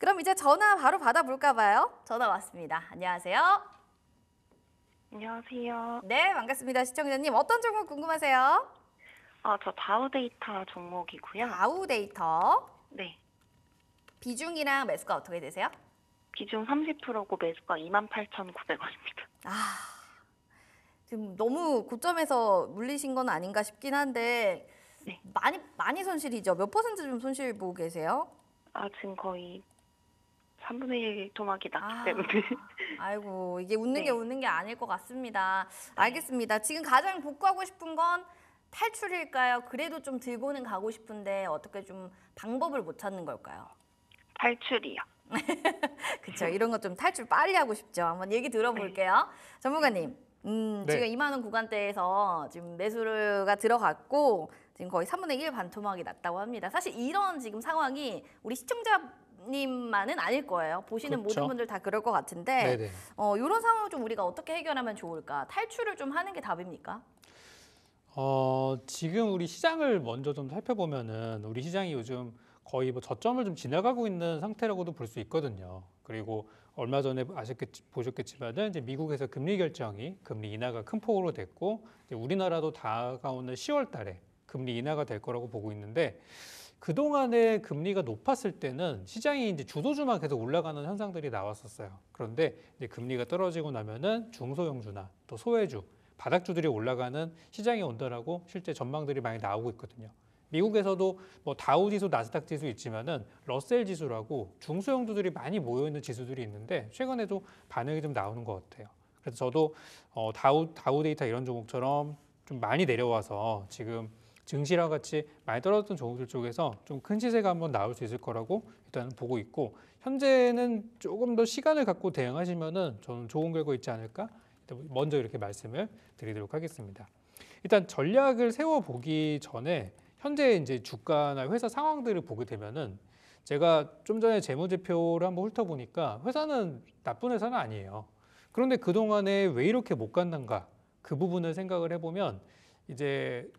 그럼 이제 전화 바로 받아볼까 봐요. 전화 왔습니다. 안녕하세요. 안녕하세요. 네, 반갑습니다. 시청자님 어떤 종목 궁금하세요? 아, 저 다우데이터 종목이고요. 아우데이터 네. 비중이랑 매수가 어떻게 되세요? 비중 30%고 매수가 28,900원입니다. 아, 지금 너무 고점에서 물리신 건 아닌가 싶긴 한데 네. 많이 많이 손실이죠. 몇 퍼센트 좀 손실 보고 계세요? 아, 지금 거의 3분의 1 토막이 났기 아, 때문에. 네. 아이고 이게 웃는 네. 게 웃는 게 아닐 것 같습니다. 네. 알겠습니다. 지금 가장 복구하고 싶은 건 탈출일까요? 그래도 좀 들고는 가고 싶은데 어떻게 좀 방법을 못 찾는 걸까요? 탈출이요. 그렇 이런 거 좀 탈출 빨리 하고 싶죠. 한번 얘기 들어볼게요. 네. 전문가님, 음, 네. 지금 2만 원 구간대에서 지금 매수가 들어갔고 지금 거의 3분의 1 반토막이 났다고 합니다. 사실 이런 지금 상황이 우리 시청자 님만은 아닐 거예요. 보시는 그렇죠. 모든 분들 다 그럴 것 같은데 어, 이런 상황을 좀 우리가 어떻게 해결하면 좋을까? 탈출을 좀 하는 게 답입니까? 어, 지금 우리 시장을 먼저 좀 살펴보면은 우리 시장이 요즘 거의 뭐 저점을 좀 지나가고 있는 상태라고도 볼 수 있거든요. 그리고 얼마 전에 아셨겠지, 보셨겠지만은 미국에서 금리 결정이 금리 인하가 큰 폭으로 됐고 우리나라도 다가오는 10월 달에 금리 인하가 될 거라고 보고 있는데 그동안에 금리가 높았을 때는 시장이 이제 주도주만 계속 올라가는 현상들이 나왔었어요. 그런데 이제 금리가 떨어지고 나면은 중소형주나 또 소외주, 바닥주들이 올라가는 시장이 온다라고 실제 전망들이 많이 나오고 있거든요. 미국에서도 뭐 다우 지수, 나스닥 지수 있지만은 러셀 지수라고 중소형주들이 많이 모여 있는 지수들이 있는데 최근에도 반응이 좀 나오는 것 같아요. 그래서 저도 어, 다우 다우 데이터 이런 종목처럼 좀 많이 내려와서 지금 증시와 같이 많이 떨어졌던 종목들 쪽에서 좀 큰 시세가 한번 나올 수 있을 거라고 일단 보고 있고 현재는 조금 더 시간을 갖고 대응하시면은 저는 좋은 결과 있지 않을까 먼저 이렇게 말씀을 드리도록 하겠습니다. 일단 전략을 세워 보기 전에 현재 이제 주가나 회사 상황들을 보게 되면은 제가 좀 전에 재무제표를 한번 훑어보니까 회사는 나쁜 회사는 아니에요. 그런데 그동안에 왜 이렇게 못 갔는가 그 부분을 생각을 해보면 이제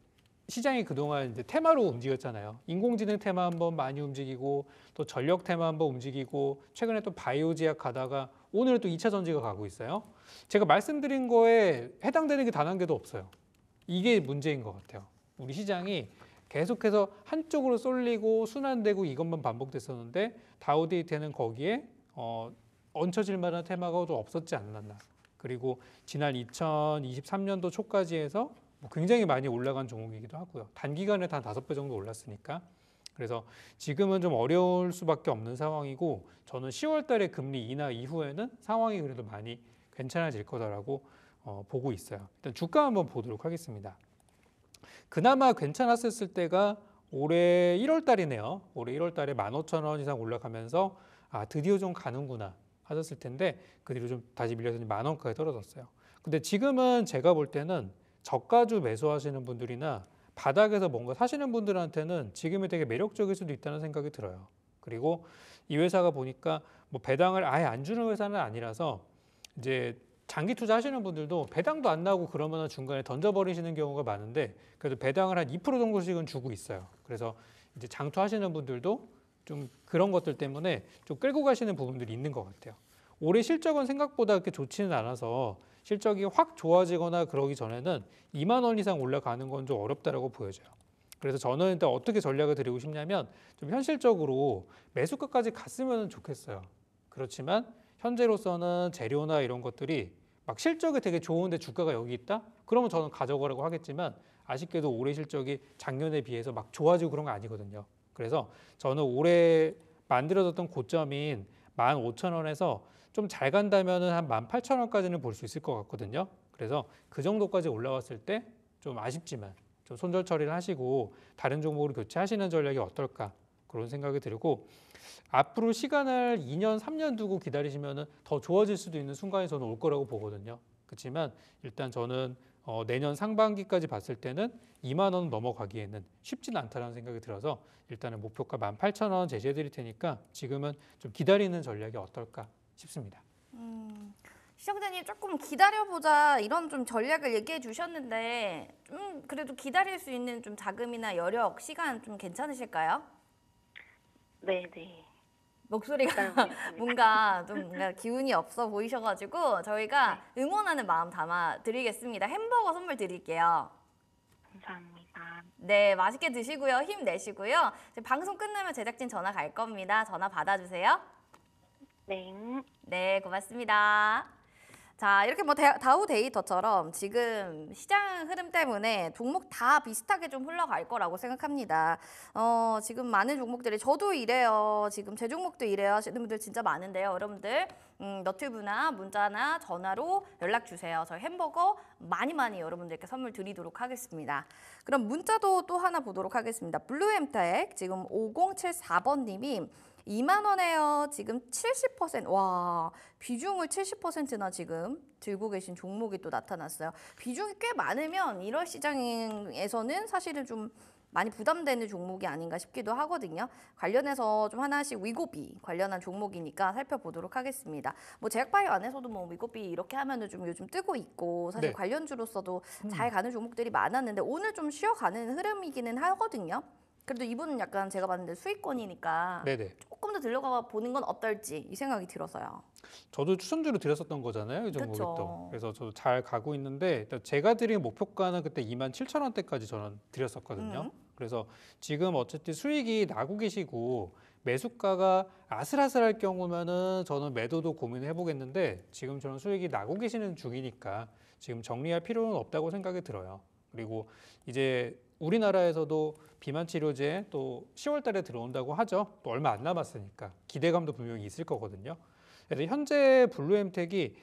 시장이 그동안 이제 테마로 움직였잖아요. 인공지능 테마 한번 많이 움직이고 또 전력 테마 한번 움직이고 최근에 또 바이오 제약 가다가 오늘 또 2차 전지가 가고 있어요. 제가 말씀드린 거에 해당되는 게 단 한 개도 없어요. 이게 문제인 것 같아요. 우리 시장이 계속해서 한쪽으로 쏠리고 순환되고 이것만 반복됐었는데 다우데이트는 거기에 어, 얹혀질 만한 테마가 없었지 않았나. 그리고 지난 2023년도 초까지 해서 뭐 굉장히 많이 올라간 종목이기도 하고요. 단기간에 단5배 정도 올랐으니까. 그래서 지금은 좀 어려울 수밖에 없는 상황이고 저는 10월 달에 금리 인하 이후에는 상황이 그래도 많이 괜찮아질 거다라고 어, 보고 있어요. 일단 주가 한번 보도록 하겠습니다. 그나마 괜찮았을 때가 올해 1월 달이네요. 올해 1월 달에 15,000원 이상 올라가면서 아 드디어 좀 가는구나 하셨을 텐데 그 뒤로 좀 다시 밀려서 만 원까지 떨어졌어요. 근데 지금은 제가 볼 때는 저가주 매수하시는 분들이나 바닥에서 뭔가 사시는 분들한테는 지금이 되게 매력적일 수도 있다는 생각이 들어요. 그리고 이 회사가 보니까 뭐 배당을 아예 안 주는 회사는 아니라서 이제 장기 투자하시는 분들도 배당도 안 나오고 그러면 중간에 던져버리시는 경우가 많은데 그래도 배당을 한 2% 정도씩은 주고 있어요. 그래서 이제 장투하시는 분들도 좀 그런 것들 때문에 좀 끌고 가시는 부분들이 있는 것 같아요. 올해 실적은 생각보다 그렇게 좋지는 않아서 실적이 확 좋아지거나 그러기 전에는 2만 원 이상 올라가는 건 좀 어렵다라고 보여져요. 그래서 저는 일단 어떻게 전략을 드리고 싶냐면 좀 현실적으로 매수가까지 갔으면 좋겠어요. 그렇지만 현재로서는 재료나 이런 것들이 막 실적이 되게 좋은데 주가가 여기 있다? 그러면 저는 가져가라고 하겠지만 아쉽게도 올해 실적이 작년에 비해서 막 좋아지고 그런 거 아니거든요. 그래서 저는 올해 만들어졌던 고점인 15,000원에서 좀잘간다면한 18,000원까지는 볼 수 있을 것 같거든요. 그래서 그 정도까지 올라왔을 때 좀 아쉽지만 좀 손절 처리를 하시고 다른 종목으로 교체하시는 전략이 어떨까 그런 생각이 들고 앞으로 시간을 2년, 3년 두고 기다리시면더 좋아질 수도 있는 순간이 저는 올 거라고 보거든요. 그렇지만 일단 저는 어, 내년 상반기까지 봤을 때는 2만 원 넘어가기에는 쉽진 않다는 생각이 들어서 일단은 목표가 18,000원 제시해 드릴 테니까 지금은 좀 기다리는 전략이 어떨까 싶습니다. 음, 시청자님 조금 기다려보자 이런 좀 전략을 얘기해 주셨는데 좀 그래도 기다릴 수 있는 좀 자금이나 여력, 시간 좀 괜찮으실까요? 네, 네. 목소리가 뭔가 좀 뭔가 기운이 없어 보이셔가지고 저희가 네. 응원하는 마음 담아 드리겠습니다. 햄버거 선물 드릴게요. 감사합니다. 네, 맛있게 드시고요. 힘내시고요. 방송 끝나면 제작진 전화 갈 겁니다. 전화 받아주세요. 네. 네, 고맙습니다. 자, 이렇게 뭐 다우 데이터처럼 지금 시장 흐름 때문에 종목 다 비슷하게 좀 흘러갈 거라고 생각합니다. 어, 지금 많은 종목들이 저도 이래요. 지금 제 종목도 이래요 하시는 분들 진짜 많은데요. 여러분들 음, 너튜브나 문자나 전화로 연락 주세요. 저희 햄버거 많이 많이 여러분들께 선물 드리도록 하겠습니다. 그럼 문자도 또 하나 보도록 하겠습니다. 블루엠텍 지금 5074번님이 2만 원에요. 지금 70% 와, 비중을 70%나 지금 들고 계신 종목이 또 나타났어요. 비중이 꽤 많으면 1월 시장에서는 사실은 좀 많이 부담되는 종목이 아닌가 싶기도 하거든요. 관련해서 좀 하나씩 위고비 관련한 종목이니까 살펴보도록 하겠습니다. 뭐 제약바이오 안에서도 뭐 위고비 이렇게 하면은 좀 요즘 뜨고 있고 사실 네. 관련주로서도 음. 잘 가는 종목들이 많았는데 오늘 좀 쉬어가는 흐름이기는 하거든요. 그래도 이분은 약간 제가 봤는데 수익권이니까 네네. 조금 더 들려가 보는 건 어떨지 이 생각이 들어서요. 저도 추천주로 드렸었던 거잖아요. 이 정도 이 또. 그래서 저도 잘 가고 있는데 제가 드린 목표가는 그때 2만 7천 원대까지 저는 드렸었거든요. 음. 그래서 지금 어쨌든 수익이 나고 계시고 매수가가 아슬아슬할 경우면은 저는 매도도 고민해 보겠는데 지금 저는 수익이 나고 계시는 중이니까 지금 정리할 필요는 없다고 생각이 들어요. 그리고 이제 우리나라에서도 비만 치료제 또 10월 달에 들어온다고 하죠. 또 얼마 안 남았으니까 기대감도 분명히 있을 거거든요. 그래서 현재 블루엠텍이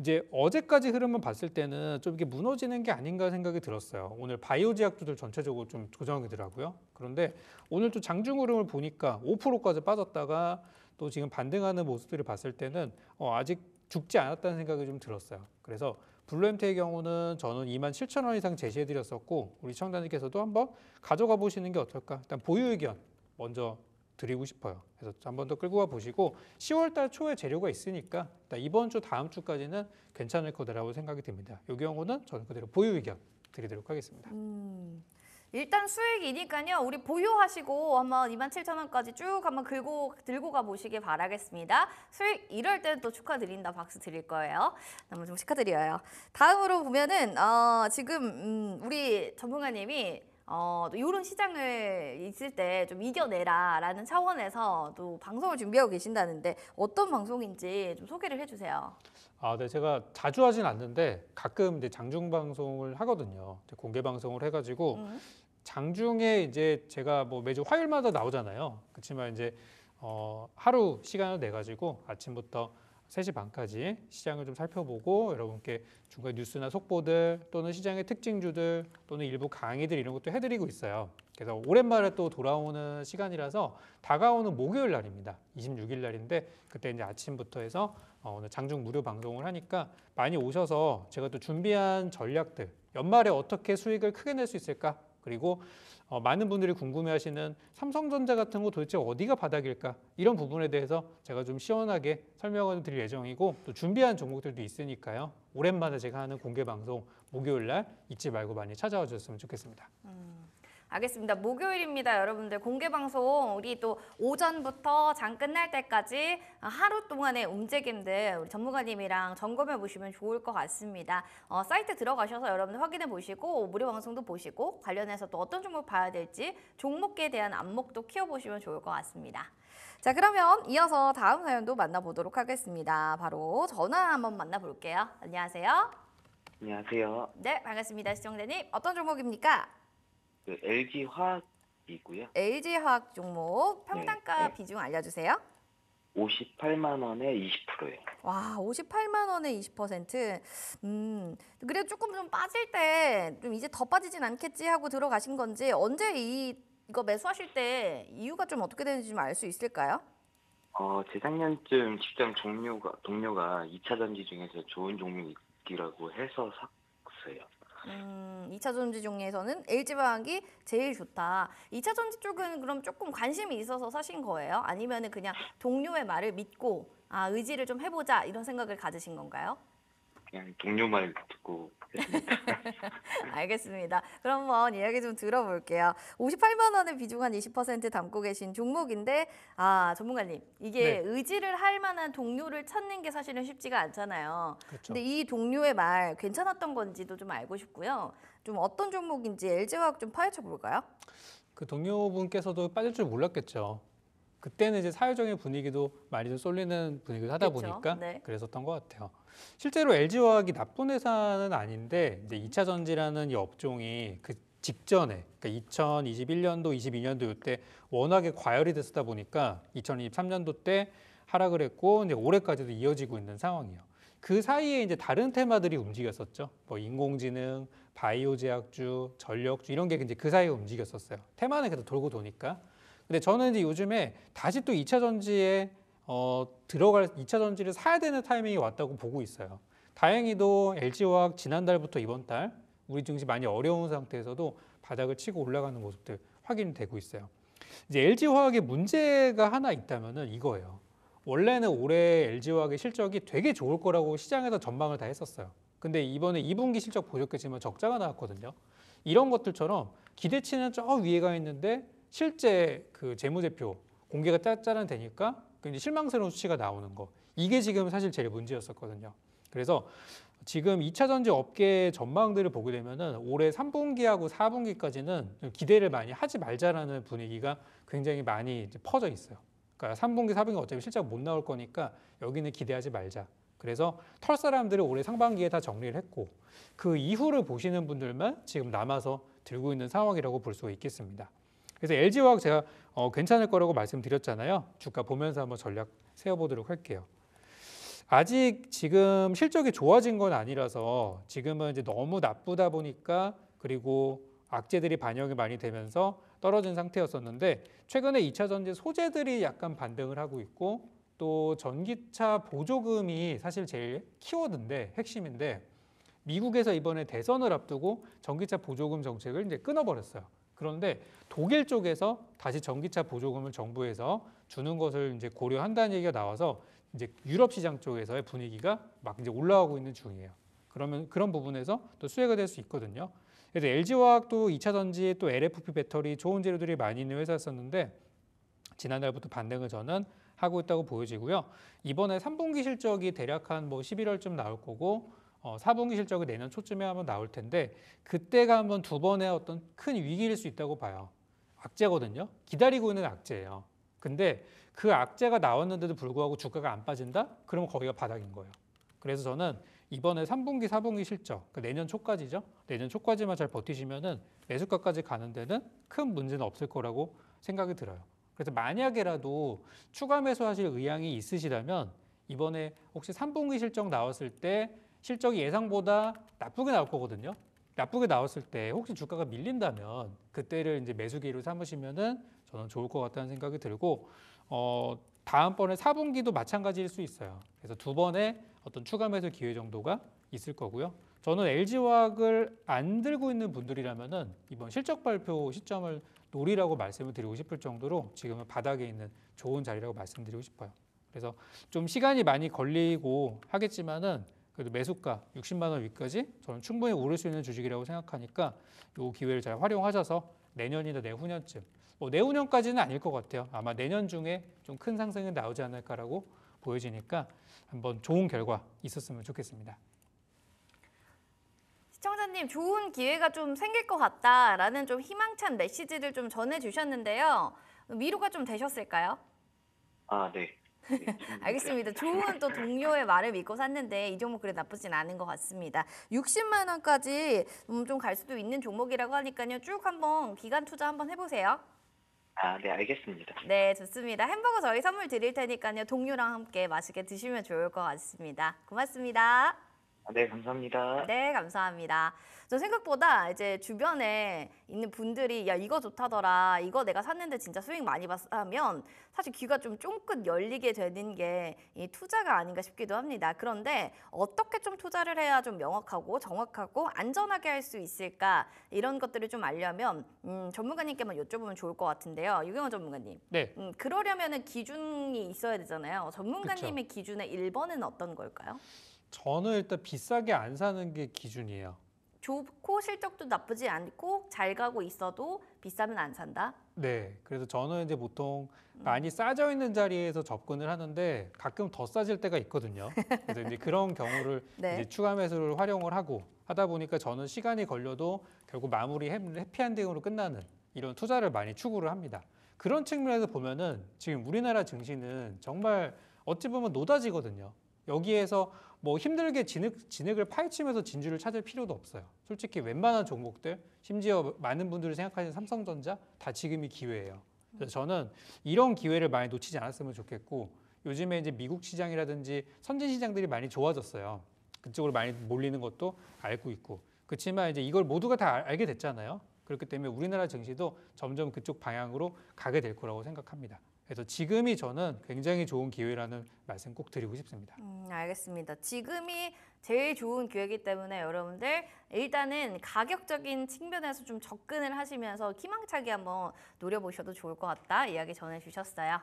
이제 어제까지 흐름을 봤을 때는 좀이게 무너지는 게 아닌가 생각이 들었어요. 오늘 바이오 제약주들 전체적으로 좀 조정이더라고요. 그런데 오늘 또 장중 흐름을 보니까 5%까지 빠졌다가 또 지금 반등하는 모습들을 봤을 때는 어, 아직 죽지 않았다는 생각이 좀 들었어요. 그래서 블루엠트의 경우는 저는 2만 7천 원 이상 제시해드렸었고 우리 청자님께서도 한번 가져가 보시는 게 어떨까 일단 보유 의견 먼저 드리고 싶어요. 그래서 한번 더 끌고 와 보시고 10월 달 초에 재료가 있으니까 이번 주 다음 주까지는 괜찮을 거라고 생각이 듭니다. 이 경우는 저는 그대로 보유 의견 드리도록 하겠습니다. 음. 일단 수익이니까요. 우리 보유하시고 한번 27,000원까지 쭉 한번 긁고 들고 가 보시길 바라겠습니다. 수익 이럴 때는 또 축하드린다 박수 드릴 거예요. 너무 좀 축하드려요. 다음으로 보면은 어, 지금 음, 우리 전문가님이 어, 또 이런 시장을 있을 때 좀 이겨내라라는 차원에서 또 방송을 준비하고 계신다는데 어떤 방송인지 좀 소개를 해주세요. 아, 네, 제가 자주 하진 않는데 가끔 이제 장중 방송을 하거든요. 공개 방송을 해가지고 음. 장중에 이제 제가 뭐 매주 화요일마다 나오잖아요. 그렇지만 이제 어, 하루 시간을 내 가지고 아침부터 3시 반까지 시장을 좀 살펴보고 여러분께 중간 뉴스나 속보들 또는 시장의 특징주들 또는 일부 강의들 이런 것도 해드리고 있어요. 그래서 오랜만에 또 돌아오는 시간이라서 다가오는 목요일 날입니다. 26일 날인데 그때 이제 아침부터 해서 어, 오늘 장중 무료 방송을 하니까 많이 오셔서 제가 또 준비한 전략들 연말에 어떻게 수익을 크게 낼 수 있을까 그리고 어, 많은 분들이 궁금해하시는 삼성전자 같은 거 도대체 어디가 바닥일까 이런 부분에 대해서 제가 좀 시원하게 설명을 드릴 예정이고 또 준비한 종목들도 있으니까요. 오랜만에 제가 하는 공개 방송 목요일 날 잊지 말고 많이 찾아와 주셨으면 좋겠습니다. 음. 알겠습니다. 목요일입니다. 여러분들 공개 방송 우리 또 오전부터 장 끝날 때까지 하루 동안의 움직임들 우리 전문가님이랑 점검해 보시면 좋을 것 같습니다. 어, 사이트 들어가셔서 여러분들 확인해 보시고 무료 방송도 보시고 관련해서 또 어떤 종목 봐야 될지 종목에 대한 안목도 키워보시면 좋을 것 같습니다. 자 그러면 이어서 다음 사연도 만나보도록 하겠습니다. 바로 전화 한번 만나볼게요. 안녕하세요. 안녕하세요. 네 반갑습니다. 시청자님 어떤 종목입니까? 그 LG 화학이고요. LG 화학 종목 평단가 네, 네. 비중 알려주세요. 58만 원에 20%예요. 와, 58만 원에 20%. 음, 그래 조금 좀 빠질 때 좀 이제 더 빠지진 않겠지 하고 들어가신 건지 언제 이 이거 매수하실 때 이유가 좀 어떻게 되는지 알수 있을까요? 어, 재작년쯤 직장 종료가 동료가 2차 전지 중에서 좋은 종목이라고 해서 샀어요. 음, 2차 전지 종류에서는 LG 화학이 제일 좋다. 2차 전지 쪽은 그럼 조금 관심이 있어서 사신 거예요? 아니면은 그냥 동료의 말을 믿고 아 의지를 좀 해보자 이런 생각을 가지신 건가요? 그냥 동료 말 듣고 부겠습니다 알겠습니다. 그럼 한번 이야기 좀 들어볼게요. 58만 원의 비중한 20% 담고 계신 종목인데 아 전문가님 이게 네. 의지를 할 만한 동료를 찾는 게 사실은 쉽지가 않잖아요. 그렇 근데 이 동료의 말 괜찮았던 건지도 좀 알고 싶고요. 좀 어떤 종목인지 LG화학 좀 파헤쳐 볼까요? 그 동료분께서도 빠질 줄 몰랐겠죠. 그때는 이제 사회적인 분위기도 많이 좀 쏠리는 분위기를 하다 그렇죠? 보니까 네. 그랬었던 것 같아요. 실제로 LG화학이 나쁜 회사는 아닌데 이제 2차 전지라는 이 업종이 그 직전에 그러니까 2021년도, 22년도 이때 워낙에 과열이 됐다 보니까 2023년도 때 하락을 했고 이제 올해까지도 이어지고 있는 상황이에요. 그 사이에 이제 다른 테마들이 움직였었죠. 뭐 인공지능, 바이오 제약주, 전력주 이런 게 이제 그 사이에 움직였었어요. 테마는 계속 돌고 도니까. 근데 저는 이제 요즘에 다시 또 2차 전지에 어, 들어갈 2차 전지를 사야 되는 타이밍이 왔다고 보고 있어요. 다행히도 LG화학 지난달부터 이번 달 우리 증시 많이 어려운 상태에서도 바닥을 치고 올라가는 모습들 확인되고 있어요. 이제 LG화학의 문제가 하나 있다면 이거예요. 원래는 올해 LG화학의 실적이 되게 좋을 거라고 시장에서 전망을 다 했었어요. 근데 이번에 2분기 실적 보셨겠지만 적자가 나왔거든요. 이런 것들처럼 기대치는 저 위에가 있는데 실제 그 재무제표 공개가 짜잘한 되니까 굉장히 그 실망스러운 수치가 나오는 거. 이게 지금 사실 제일 문제였었거든요. 그래서 지금 2차 전지 업계 전망들을 보게 되면은 올해 3분기하고 4분기까지는 기대를 많이 하지 말자라는 분위기가 굉장히 많이 퍼져 있어요. 그러니까 3분기, 4분기 어차피 실적 못 나올 거니까 여기는 기대하지 말자. 그래서 털 사람들을 올해 상반기에 다 정리를 했고 그 이후를 보시는 분들만 지금 남아서 들고 있는 상황이라고 볼 수 있겠습니다. 그래서 LG화학 제가 어, 괜찮을 거라고 말씀드렸잖아요. 주가 보면서 한번 전략 세워보도록 할게요. 아직 지금 실적이 좋아진 건 아니라서 지금은 이제 너무 나쁘다 보니까 그리고 악재들이 반영이 많이 되면서 떨어진 상태였었는데 최근에 2차 전지 소재들이 약간 반등을 하고 있고 또 전기차 보조금이 사실 제일 키워드인데 핵심인데 미국에서 이번에 대선을 앞두고 전기차 보조금 정책을 이제 끊어버렸어요. 그런데 독일 쪽에서 다시 전기차 보조금을 정부에서 주는 것을 이제 고려한다는 얘기가 나와서 이제 유럽 시장 쪽에서의 분위기가 막 이제 올라오고 있는 중이에요. 그러면 그런 부분에서 또 수혜가 될 수 있거든요. 그래서 LG화학도 2차 전지에 또 LFP 배터리 좋은 재료들이 많이 있는 회사였었는데 지난달부터 반등을 저는 하고 있다고 보여지고요. 이번에 3분기 실적이 대략 한 뭐 11월쯤 나올 거고 어, 4분기 실적이 내년 초쯤에 한번 나올 텐데 그때가 한번 두 번의 어떤 큰 위기일 수 있다고 봐요. 악재거든요. 기다리고 있는 악재예요. 근데 그 악재가 나왔는데도 불구하고 주가가 안 빠진다? 그러면 거기가 바닥인 거예요. 그래서 저는 이번에 3분기, 4분기 실적, 그 내년 초까지죠. 내년 초까지만 잘 버티시면은 매수가까지 가는 데는 큰 문제는 없을 거라고 생각이 들어요. 그래서 만약에라도 추가 매수하실 의향이 있으시다면 이번에 혹시 3분기 실적 나왔을 때 실적이 예상보다 나쁘게 나올 거거든요. 나쁘게 나왔을 때 혹시 주가가 밀린다면 그때를 이제 매수 기회로 삼으시면은 저는 좋을 것 같다는 생각이 들고 어 다음번에 4분기도 마찬가지일 수 있어요. 그래서 두 번의 어떤 추가 매수 기회 정도가 있을 거고요. 저는 LG화학을 안 들고 있는 분들이라면은 이번 실적 발표 시점을 놀이라고 말씀을 드리고 싶을 정도로 지금은 바닥에 있는 좋은 자리라고 말씀드리고 싶어요. 그래서 좀 시간이 많이 걸리고 하겠지만은 그래도 매수가 60만 원 위까지 저는 충분히 오를 수 있는 주식이라고 생각하니까 이 기회를 잘 활용하셔서 내년이나 내후년쯤 뭐 내후년까지는 아닐 것 같아요. 아마 내년 중에 좀 큰 상승이 나오지 않을까라고 보여지니까 한번 좋은 결과 있었으면 좋겠습니다. 시청자님 좋은 기회가 좀 생길 것 같다라는 좀 희망찬 메시지를 좀 전해주셨는데요. 위로가 좀 되셨을까요? 아, 네. 네, 알겠습니다. 좋은 또 동료의 말을 믿고 샀는데 이 종목 그래 나쁘진 않은 것 같습니다. 60만 원까지 음, 좀갈 수도 있는 종목이라고 하니까요. 쭉 한번 기간 투자 한번 해보세요. 아, 네, 알겠습니다. 네, 좋습니다. 햄버거 저희 선물 드릴 테니까요. 동료랑 함께 맛있게 드시면 좋을 것 같습니다. 고맙습니다. 아, 네, 감사합니다. 네, 감사합니다. 저 생각보다 이제 주변에 있는 분들이 야 이거 좋다더라, 이거 내가 샀는데 진짜 수익 많이 봤 하면 사실 귀가 좀 쫑긋 열리게 되는 게 이 투자가 아닌가 싶기도 합니다. 그런데 어떻게 좀 투자를 해야 좀 명확하고 정확하고 안전하게 할 수 있을까 이런 것들을 좀 알려면 음, 전문가님께만 여쭤보면 좋을 것 같은데요. 유경원 전문가님. 네. 음, 그러려면은 기준이 있어야 되잖아요. 전문가님의 그쵸. 기준의 1번은 어떤 걸까요? 저는 일단 비싸게 안 사는 게 기준이에요. 좋고 실적도 나쁘지 않고 잘 가고 있어도 비싸면 안 산다. 네, 그래서 저는 이제 보통 음. 많이 싸져 있는 자리에서 접근을 하는데 가끔 더 싸질 때가 있거든요. 그래서 이제 그런 경우를 네. 이제 추가 매수를 활용을 하고 하다 보니까 저는 시간이 걸려도 결국 마무리 해피한딩으로 끝나는 이런 투자를 많이 추구를 합니다. 그런 측면에서 보면은 지금 우리나라 증시는 정말 어찌 보면 노다지거든요. 여기에서 뭐 힘들게 진흙, 진흙을 파헤치면서 진주를 찾을 필요도 없어요. 솔직히 웬만한 종목들, 심지어 많은 분들이 생각하시는 삼성전자 다 지금이 기회예요. 그래서 저는 이런 기회를 많이 놓치지 않았으면 좋겠고 요즘에 이제 미국 시장이라든지 선진 시장들이 많이 좋아졌어요. 그쪽으로 많이 몰리는 것도 알고 있고 그렇지만 이제 이걸 모두가 다 알게 됐잖아요. 그렇기 때문에 우리나라 증시도 점점 그쪽 방향으로 가게 될 거라고 생각합니다. 그래서 지금이 저는 굉장히 좋은 기회라는 말씀 꼭 드리고 싶습니다. 음, 알겠습니다. 지금이 제일 좋은 기회이기 때문에 여러분들 일단은 가격적인 측면에서 좀 접근을 하시면서 희망차게 한번 노려보셔도 좋을 것 같다 이야기 전해주셨어요.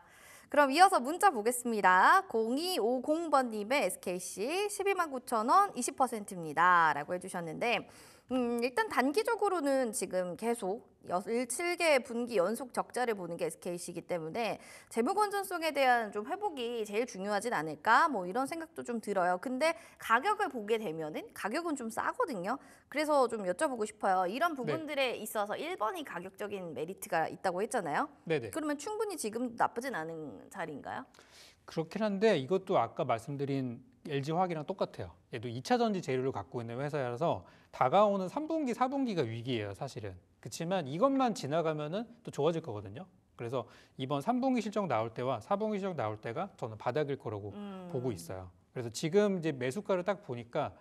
그럼 이어서 문자 보겠습니다. 0250번님의 SKC 12만 9천 원 20%입니다. 라고 해주셨는데 음, 일단 단기적으로는 지금 계속 17개 분기 연속 적자를 보는 게 SK시기 때문에 재무 건전성에 대한 좀 회복이 제일 중요하진 않을까 뭐 이런 생각도 좀 들어요. 근데 가격을 보게 되면은 가격은 좀 싸거든요. 그래서 좀 여쭤보고 싶어요. 이런 네. 부분들에 네. 있어서 1번이 가격적인 메리트가 있다고 했잖아요. 네네. 그러면 충분히 지금 나쁘진 않은 자리인가요? 그렇긴 한데 이것도 아까 말씀드린 LG 화학이랑 똑같아요. 얘도 2차 전지 재료를 갖고 있는 회사라서 다가오는 3분기, 4분기가 위기예요, 사실은. 그렇지만 이것만 지나가면은 또 좋아질 거거든요. 그래서 이번 3분기 실적 나올 때와 4분기 실적 나올 때가 저는 바닥일 거라고 음. 보고 있어요. 그래서 지금 이제 매수가를 딱 보니까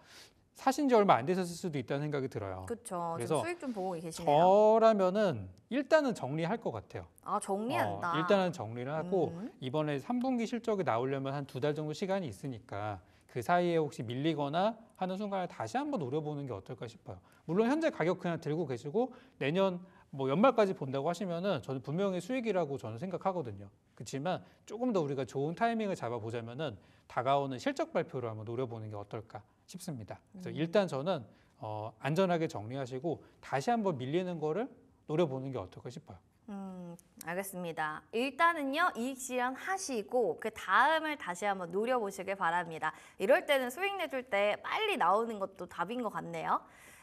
사신 지 얼마 안 되셨을 수도 있다는 생각이 들어요. 그렇죠. 그래서 수익 좀 보고 계시네요. 저라면은 일단은 정리할 것 같아요. 아 정리한다. 어, 일단은 정리를 하고 음. 이번에 3분기 실적이 나오려면 한 두 달 정도 시간이 있으니까 그 사이에 혹시 밀리거나 하는 순간을 다시 한번 노려보는 게 어떨까 싶어요. 물론 현재 가격 그냥 들고 계시고 내년 뭐 연말까지 본다고 하시면은 저는 분명히 수익이라고 저는 생각하거든요. 그렇지만 조금 더 우리가 좋은 타이밍을 잡아보자면은 다가오는 실적 발표를 한번 노려보는 게 어떨까 싶습니다. 그래서 음. 일단 저는 어, 안전하게 정리하시고 다시 한번 밀리는 거를 노려보는 게 어떨까 싶어요. 알겠습니다. 일단은요, 이익 실현 하시고, 그 다음을 다시 한번 노려보시길 바랍니다. 이럴 때는 수익 내줄 때 빨리 나오는 것도 답인 것 같네요.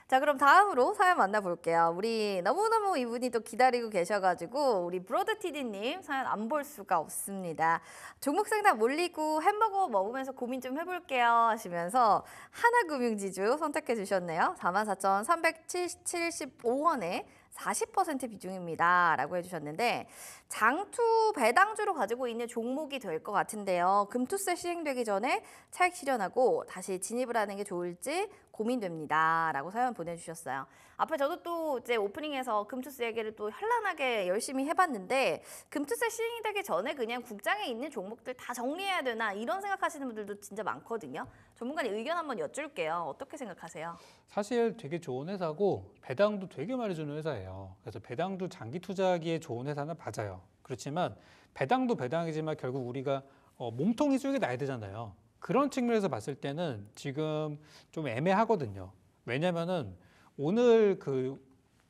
자, 그럼 다음으로 사연 만나볼게요. 우리 너무너무 이분이 또 기다리고 계셔가지고, 우리 브로드티디님 사연 안 볼 수가 없습니다. 종목 상담 몰리고 햄버거 먹으면서 고민 좀 해볼게요 하시면서 하나금융지주 선택해 주셨네요. 44,375원에 40% 비중입니다. 라고 해주셨는데 장투 배당주로 가지고 있는 종목이 될 것 같은데요. 금투세 시행되기 전에 차익 실현하고 다시 진입을 하는 게 좋을지 고민됩니다. 라고 사연 보내주셨어요. 앞에 저도 또 이제 오프닝에서 금투세 얘기를 또 현란하게 열심히 해봤는데 금투세 시행되기 전에 그냥 국장에 있는 종목들 다 정리해야 되나 이런 생각하시는 분들도 진짜 많거든요. 전문가님 의견 한번 여쭐게요. 어떻게 생각하세요? 사실 되게 좋은 회사고 배당도 되게 많이 주는 회사예요. 그래서 배당도 장기 투자하기에 좋은 회사는 맞아요. 그렇지만 배당도 배당이지만 결국 우리가 어, 몸통이 쪼이 나야 되잖아요. 그런 측면에서 봤을 때는 지금 좀 애매하거든요. 왜냐면은 오늘 그,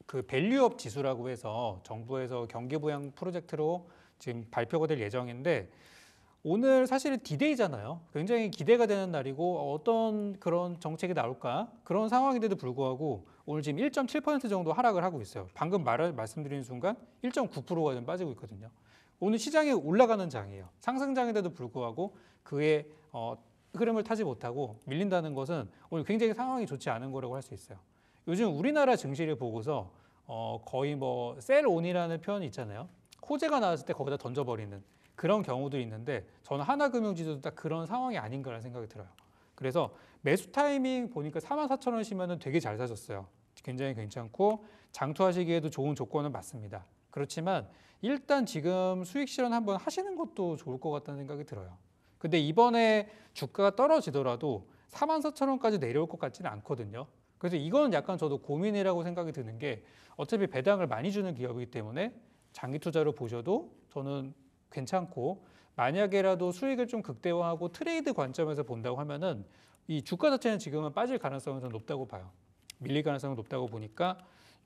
그 밸류업 지수라고 해서 정부에서 경기부양 프로젝트로 지금 발표가 될 예정인데 오늘 사실은 디데이잖아요. 굉장히 기대가 되는 날이고 어떤 그런 정책이 나올까 그런 상황인데도 불구하고 오늘 지금 1.7% 정도 하락을 하고 있어요. 방금 말, 말씀드린 순간 1.9%가 좀 빠지고 있거든요. 오늘 시장이 올라가는 장이에요. 상승장인데도 불구하고 그의 어, 흐름을 타지 못하고 밀린다는 것은 오늘 굉장히 상황이 좋지 않은 거라고 할 수 있어요. 요즘 우리나라 증시를 보고서 어, 거의 뭐 셀온이라는 표현이 있잖아요. 호재가 나왔을 때 거기다 던져버리는 그런 경우도 있는데 저는 하나금융지주도 딱 그런 상황이 아닌가라는 생각이 들어요. 그래서 매수 타이밍 보니까 44,000원 시면 되게 잘 사셨어요. 굉장히 괜찮고 장투하시기에도 좋은 조건은 맞습니다. 그렇지만 일단 지금 수익 실현 한번 하시는 것도 좋을 것 같다는 생각이 들어요. 근데 이번에 주가가 떨어지더라도 44,000원까지 내려올 것 같지는 않거든요. 그래서 이건 약간 저도 고민이라고 생각이 드는 게 어차피 배당을 많이 주는 기업이기 때문에 장기 투자로 보셔도 저는 괜찮고 만약에라도 수익을 좀 극대화하고 트레이드 관점에서 본다고 하면은 이 주가 자체는 지금은 빠질 가능성은좀 높다고 봐요. 밀릴 가능성이 높다고 보니까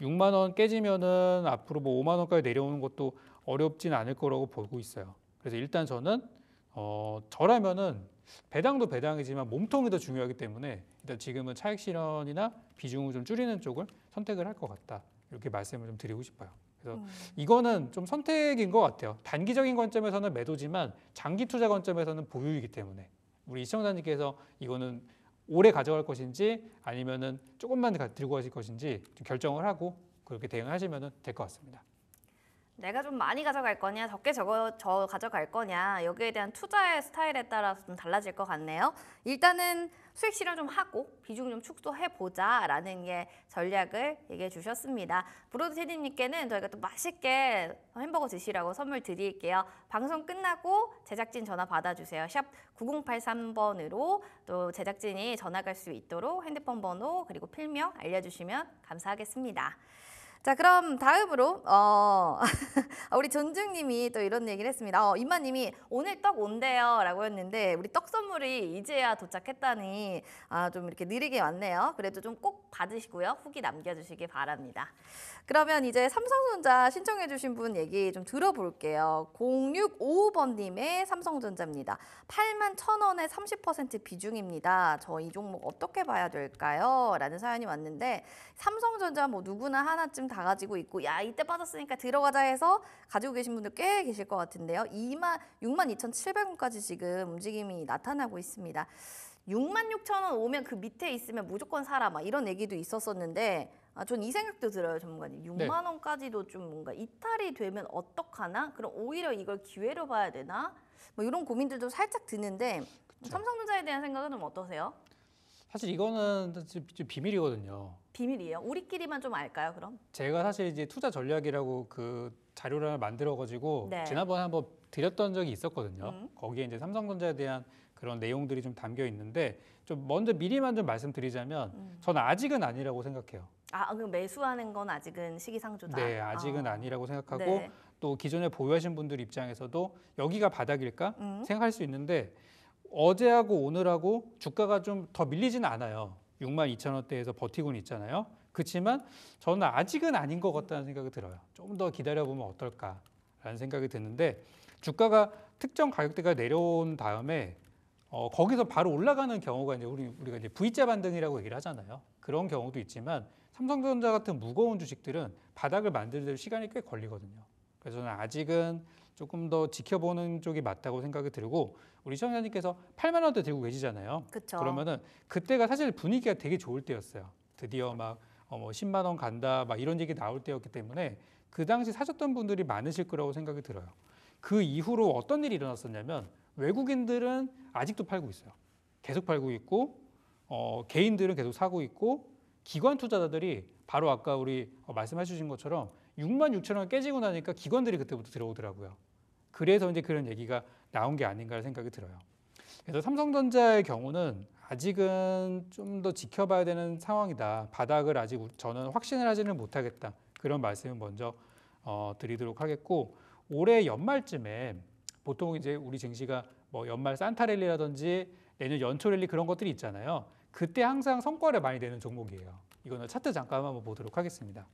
6만 원 깨지면은 앞으로 뭐 5만 원까지 내려오는 것도 어렵진 않을 거라고 보고 있어요. 그래서 일단 저는 어 저라면은 배당도 배당이지만 몸통이 더 중요하기 때문에 일단 지금은 차익 실현이나 비중을 좀 줄이는 쪽을 선택을 할 것 같다. 이렇게 말씀을 좀 드리고 싶어요. 그래서 음. 이거는 좀 선택인 것 같아요. 단기적인 관점에서는 매도지만 장기 투자 관점에서는 보유이기 때문에 우리 시청자님께서 이거는 오래 가져갈 것인지 아니면 조금만 들고 가실 것인지 결정을 하고 그렇게 대응하시면 될 것 같습니다. 내가 좀 많이 가져갈 거냐 적게 저거 저 가져갈 거냐 여기에 대한 투자의 스타일에 따라서 좀 달라질 것 같네요. 일단은 수익 실현 좀 하고 비중 좀 축소해 보자 라는 게 전략을 얘기해 주셨습니다. 브로드 테디님께는 저희가 또 맛있게 햄버거 드시라고 선물 드릴게요. 방송 끝나고 제작진 전화 받아주세요. 샵 9083번으로 또 제작진이 전화 갈 수 있도록 핸드폰 번호 그리고 필명 알려주시면 감사하겠습니다. 자, 그럼 다음으로 어 우리 전중님이 또 이런 얘기를 했습니다. 어, 임마님이 오늘 떡 온대요라고 했는데 우리 떡 선물이 이제야 도착했다니 아, 좀 이렇게 느리게 왔네요. 그래도 좀 꼭 받으시고요. 후기 남겨주시기 바랍니다. 그러면 이제 삼성전자 신청해주신 분 얘기 좀 들어볼게요. 0655번님의 삼성전자입니다. 8만 1,000원에 30% 비중입니다. 저 이 종목 어떻게 봐야 될까요? 라는 사연이 왔는데 삼성전자 뭐 누구나 하나쯤 다 가지고 있고 야 이때 빠졌으니까 들어가자 해서 가지고 계신 분들 꽤 계실 것 같은데요. 2만 6만 2,700원까지 지금 움직임이 나타나고 있습니다. 6만 6천 원 오면 그 밑에 있으면 무조건 사라 막 이런 얘기도 있었었는데 아, 전이 생각도 들어요, 전문가님. 6만 네. 원까지도 좀 뭔가 이탈이 되면 어떡하나? 그럼 오히려 이걸 기회로 봐야 되나? 뭐 이런 고민들도 살짝 드는데 그쵸. 삼성전자에 대한 생각은 좀 어떠세요? 사실 이거는 비밀이거든요. 비밀이에요. 우리끼리만 좀 알까요, 그럼? 제가 사실 이제 투자 전략이라고 그 자료를 만들어 가지고 네. 지난번에 한번 드렸던 적이 있었거든요. 음. 거기에 이제 삼성전자에 대한 그런 내용들이 좀 담겨 있는데 좀 먼저 미리만 좀 말씀드리자면 음. 저는 아직은 아니라고 생각해요. 아, 그 매수하는 건 아직은 시기상조다. 네, 아직은 아. 니라고 생각하고 네. 또 기존에 보유하신 분들 입장에서도 여기가 바닥일까 음. 생각할 수 있는데 어제하고 오늘하고 주가가 좀 더 밀리지는 않아요. 6만 2천 원대에서 버티고는 있잖아요. 그렇지만 저는 아직은 아닌 것 같다는 생각이 들어요. 좀 더 기다려보면 어떨까라는 생각이 드는데 주가가 특정 가격대가 내려온 다음에 어, 거기서 바로 올라가는 경우가 이제 우리, 우리가 이제 V자 반등이라고 얘기를 하잖아요. 그런 경우도 있지만 삼성전자 같은 무거운 주식들은 바닥을 만들는 시간이 꽤 걸리거든요. 그래서 저는 아직은 조금 더 지켜보는 쪽이 맞다고 생각이 들고 우리 시청자님께서 8만 원대 들고 계시잖아요. 그쵸. 그러면은 그때가 사실 분위기가 되게 좋을 때였어요. 드디어 막 어, 뭐 10만 원 간다 막 이런 얘기 나올 때였기 때문에 그 당시 사셨던 분들이 많으실 거라고 생각이 들어요. 그 이후로 어떤 일이 일어났었냐면 외국인들은 아직도 팔고 있어요. 계속 팔고 있고 어, 개인들은 계속 사고 있고 기관 투자자들이 바로 아까 우리 어, 말씀해 주신 것처럼 6만 6천 원 깨지고 나니까 기관들이 그때부터 들어오더라고요. 그래서 이제 그런 얘기가 나온 게 아닌가 생각이 들어요. 그래서 삼성전자의 경우는 아직은 좀 더 지켜봐야 되는 상황이다. 바닥을 아직 저는 확신을 하지는 못하겠다. 그런 말씀을 먼저 어, 드리도록 하겠고 올해 연말쯤에 보통 이제 우리 증시가 뭐 연말 산타랠리라든지 내년 연초랠리 그런 것들이 있잖아요. 그때 항상 성과를 많이 내는 종목이에요. 이거는 차트 잠깐 한번 보도록 하겠습니다.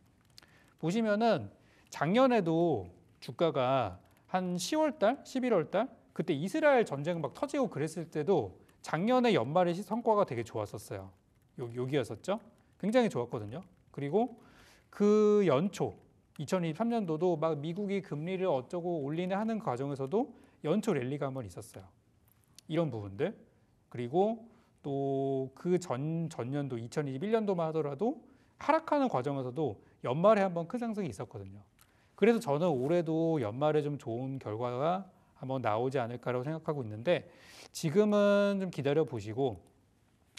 보시면은 작년에도 주가가 한 10월 달, 11월 달 그때 이스라엘 전쟁 막 터지고 그랬을 때도 작년에 연말에 성과가 되게 좋았었어요. 여기였었죠. 굉장히 좋았거든요. 그리고 그 연초 2023년도도 막 미국이 금리를 어쩌고 올리네 하는 과정에서도 연초 랠리가 한번 있었어요. 이런 부분들 그리고 또 그 전 전년도 2021년도만 하더라도 하락하는 과정에서도 연말에 한번 큰 상승이 있었거든요. 그래서 저는 올해도 연말에 좀 좋은 결과가 한번 나오지 않을까라고 생각하고 있는데 지금은 좀 기다려 보시고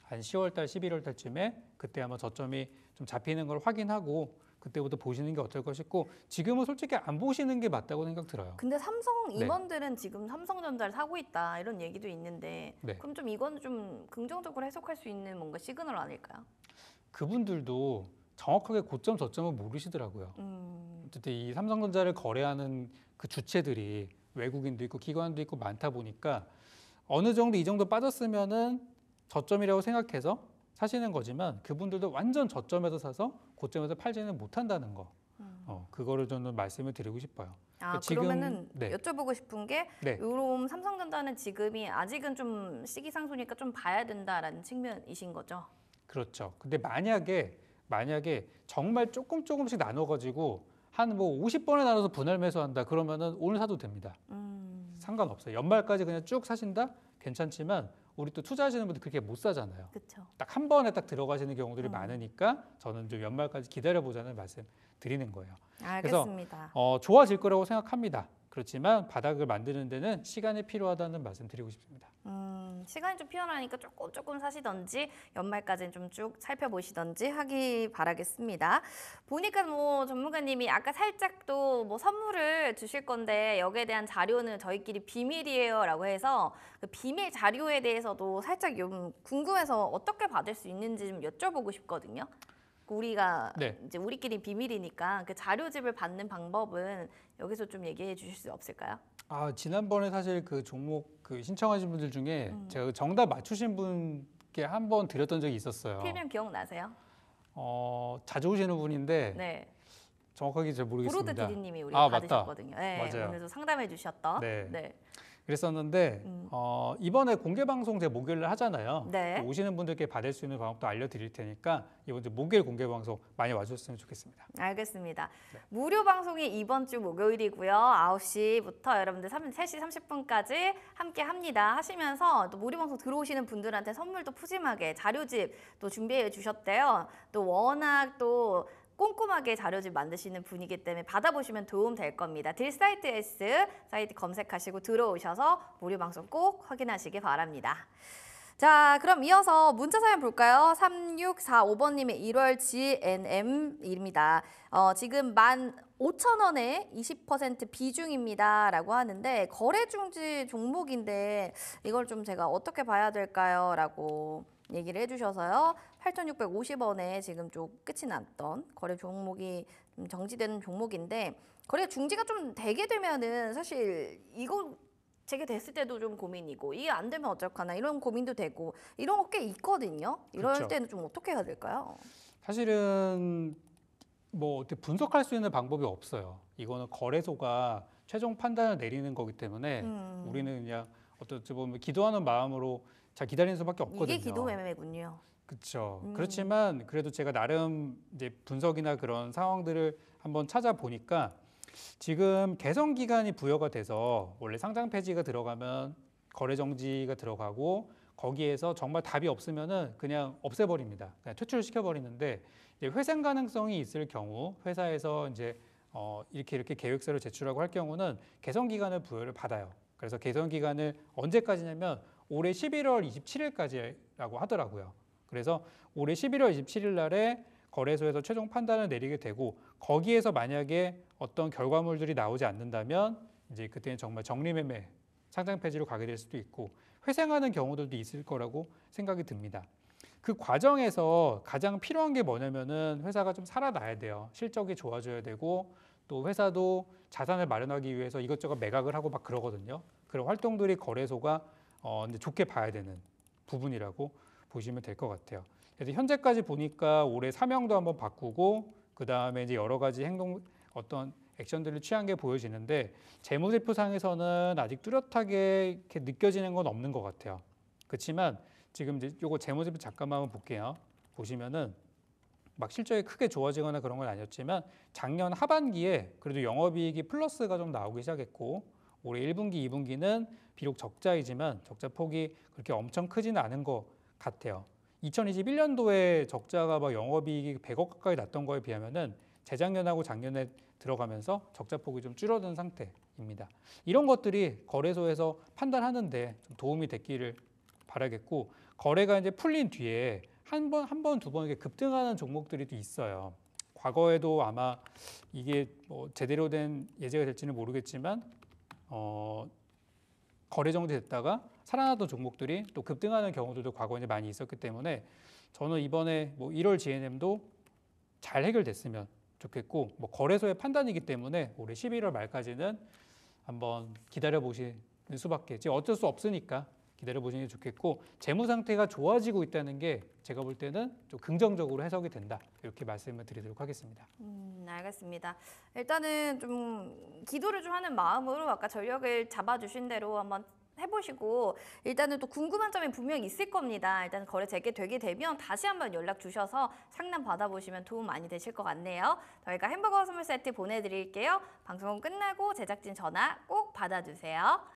한 10월 달, 11월 달쯤에 그때 한번 저점이 좀 잡히는 걸 확인하고 그때부터 보시는 게 어떨까 싶고 지금은 솔직히 안 보시는 게 맞다고 생각 들어요. 근데 삼성 네. 임원들은 네. 지금 삼성전자를 사고 있다 이런 얘기도 있는데 네. 그럼 좀 이건 좀 긍정적으로 해석할 수 있는 뭔가 시그널 아닐까요? 그분들도 정확하게 고점 저점은 모르시더라고요. 음. 어쨌든 이 삼성전자를 거래하는 그 주체들이 외국인도 있고 기관도 있고 많다 보니까 어느 정도 이 정도 빠졌으면은 저점이라고 생각해서 사시는 거지만 그분들도 완전 저점에서 사서 고점에서 팔지는 못한다는 거. 음. 어, 그거를 저는 말씀을 드리고 싶어요. 아, 그러니까 그러면 네. 여쭤보고 싶은 게 네. 요런 삼성전자는 지금이 아직은 좀 시기상소니까 좀 봐야 된다라는 측면이신 거죠? 그렇죠. 근데 만약에 만약에 정말 조금 조금씩 나눠 가지고 한 뭐 50번에 나눠서 분할 매수한다 그러면은 오늘 사도 됩니다. 음. 상관없어요. 연말까지 그냥 쭉 사신다 괜찮지만 우리 또 투자하시는 분들 그렇게 못 사잖아요. 딱 한 번에 딱 들어가시는 경우들이 음. 많으니까 저는 좀 연말까지 기다려 보자는 말씀 드리는 거예요. 알겠습니다. 그래서 어, 좋아질 거라고 생각합니다. 그렇지만 바닥을 만드는 데는 시간이 필요하다는 말씀 드리고 싶습니다. 음, 시간이 좀 필요하니까 조금 조금 사시던지 연말까지는 좀 쭉 살펴보시던지 하기 바라겠습니다. 보니까 뭐 전문가님이 아까 살짝 또 뭐 선물을 주실 건데 여기에 대한 자료는 저희끼리 비밀이에요 라고 해서 그 비밀 자료에 대해서도 살짝 궁금해서 어떻게 받을 수 있는지 좀 여쭤보고 싶거든요. 우리가 네. 이제 우리끼리 비밀이니까 그 자료집을 받는 방법은 여기서 좀 얘기해 주실 수 없을까요? 아 지난번에 사실 그 종목 그 신청하신 분들 중에 음. 제가 그 정답 맞추신 분께 한번 드렸던 적이 있었어요. 필명 기억나세요? 어 자주 오시는 분인데 네. 정확하게 잘 모르겠습니다. 브로드 디디님이 우리 아, 받으셨거든요. 네, 맞아요. 오늘도 상담해 주셨던. 네. 네. 그랬었는데 음. 어, 이번에 공개 방송 제 목요일에 하잖아요. 네. 오시는 분들께 받을 수 있는 방법도 알려드릴 테니까 이번 주 목요일 공개 방송 많이 와주셨으면 좋겠습니다. 알겠습니다. 네. 무료 방송이 이번 주 목요일이고요. 9시부터 여러분들 3, 3시 30분까지 함께 합니다. 하시면서 또 무료 방송 들어오시는 분들한테 선물도 푸짐하게 자료집 또 준비해 주셨대요. 또 워낙 또 꼼꼼하게 자료집 만드시는 분이기 때문에 받아보시면 도움 될 겁니다. 딜사이트 S 사이트 검색하시고 들어오셔서 무료 방송 꼭 확인하시기 바랍니다. 자, 그럼 이어서 문자 사연 볼까요? 3645번님의 1월 GNM입니다. 어, 지금 만 5천원에 20% 비중입니다. 라고 하는데, 거래 중지 종목인데, 이걸 좀 제가 어떻게 봐야 될까요? 라고. 얘기를 해주셔서요. 8,650원에 지금 좀 끝이 났던 거래 종목이 좀 정지되는 종목인데 거래 중지가 좀 되게 되면은 사실 이거 재개됐을 때도 좀 고민이고 이게 안 되면 어쩔까나 이런 고민도 되고 이런 거 꽤 있거든요. 이럴 그렇죠. 때는 좀 어떻게 해야 될까요? 사실은 뭐 분석할 수 있는 방법이 없어요. 이거는 거래소가 최종 판단을 내리는 거기 때문에 음. 우리는 그냥 어떻게 보면 기도하는 마음으로 자 기다리는 수밖에 없거든요. 이게 기도 매매군요. 그렇죠. 음. 그렇지만 그래도 제가 나름 이제 분석이나 그런 상황들을 한번 찾아보니까 지금 개선 기간이 부여가 돼서 원래 상장 폐지가 들어가면 거래 정지가 들어가고 거기에서 정말 답이 없으면은 그냥 없애버립니다. 그냥 퇴출시켜 버리는데 회생 가능성이 있을 경우 회사에서 이제 어 이렇게 이렇게 계획서를 제출하고 할 경우는 개선 기간을 부여를 받아요. 그래서 개선 기간을 언제까지냐면 올해 11월 27일까지라고 하더라고요. 그래서 올해 11월 27일 날에 거래소에서 최종 판단을 내리게 되고 거기에서 만약에 어떤 결과물들이 나오지 않는다면 이제 그때는 정말 정리매매 상장 폐지로 가게 될 수도 있고 회생하는 경우들도 있을 거라고 생각이 듭니다. 그 과정에서 가장 필요한 게 뭐냐면은 회사가 좀 살아나야 돼요. 실적이 좋아져야 되고 또 회사도 자산을 마련하기 위해서 이것저것 매각을 하고 막 그러거든요. 그런 활동들이 거래소가 어, 이제 좋게 봐야 되는 부분이라고 보시면 될 것 같아요. 그래서 현재까지 보니까 올해 사명도 한번 바꾸고 그 다음에 이제 여러 가지 행동 어떤 액션들을 취한 게 보여지는데 재무제표상에서는 아직 뚜렷하게 이렇게 느껴지는 건 없는 것 같아요. 그렇지만 지금 이제 요거 재무제표 잠깐만 한번 볼게요. 보시면은 막 실적이 크게 좋아지거나 그런 건 아니었지만 작년 하반기에 그래도 영업이익이 플러스가 좀 나오기 시작했고 올해 1분기, 2분기는 비록 적자이지만 적자 폭이 그렇게 엄청 크지는 않은 것 같아요. 2021년도에 적자가 막 영업이익이 100억 가까이 났던 거에 비하면은 재작년하고 작년에 들어가면서 적자 폭이 좀 줄어든 상태입니다. 이런 것들이 거래소에서 판단하는데 좀 도움이 됐기를 바라겠고 거래가 이제 풀린 뒤에 한 번, 한 번, 두번 이렇게 급등하는 종목들이 또 있어요. 과거에도 아마 이게 뭐 제대로 된 예제가 될지는 모르겠지만 어, 거래 정지됐다가 살아나던 종목들이 또 급등하는 경우들도 과거에 많이 있었기 때문에 저는 이번에 뭐 1월 G&M도 n 잘 해결됐으면 좋겠고 뭐 거래소의 판단이기 때문에 올해 11월 말까지는 한번 기다려 보시는 수밖에 지금 어쩔 수 없으니까 기다려보시는 게 좋겠고 재무 상태가 좋아지고 있다는 게 제가 볼 때는 좀 긍정적으로 해석이 된다 이렇게 말씀을 드리도록 하겠습니다. 음, 알겠습니다. 일단은 좀 기도를 좀 하는 마음으로 아까 전력을 잡아주신 대로 한번 해보시고 일단은 또 궁금한 점이 분명히 있을 겁니다. 일단 거래 재개되게 되면 다시 한번 연락 주셔서 상담 받아보시면 도움 많이 되실 것 같네요. 저희가 햄버거 선물 세트 보내드릴게요. 방송 끝나고 제작진 전화 꼭 받아주세요.